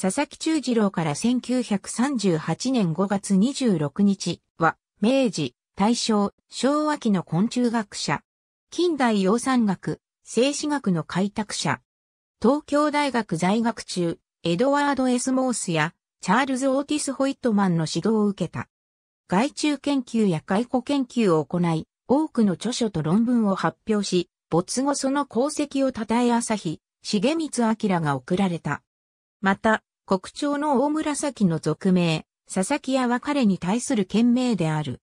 佐々木忠次郎から1938年5月26日は、明治、大正、昭和期の昆虫学者。近代養蚕学、静止学の開拓者。東京大学在学中、エドワード・エス・モースや、チャールズ・オーティス・ホイットマンの指導を受けた。外中研究や外古研究を行い、多くの著書と論文を発表し、没後その功績を称え朝日、重光明が贈られた。また、国鳥の大紫の俗名、佐々木屋は彼に対する県名である。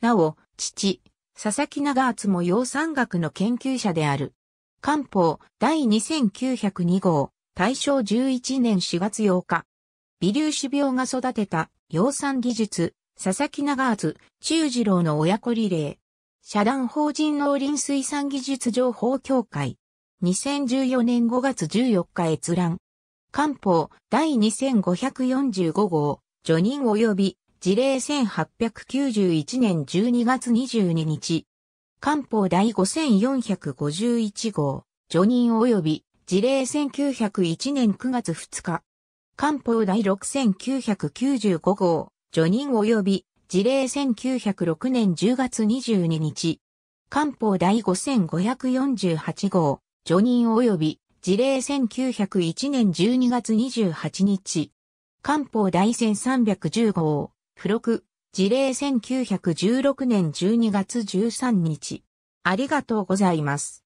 なお、父、佐々木長厚も養産学の研究者である。官報第2902号、大正11年4月8日。微粒子病が育てた養蚕技術、佐々木長厚、中次郎の親子リレー。社団法人農林水産技術情報協会。2014年5月14日閲覧。官報第2545号、除任及び事例1891年12月22日。官報第5451号、除任及び事例1901年9月2日。官報第6995号、除任及び事例1906年10月22日。官報第5548号、除任及び事例1901年12月28日。官報第1310号、付録、事例1916年12月13日。ありがとうございます。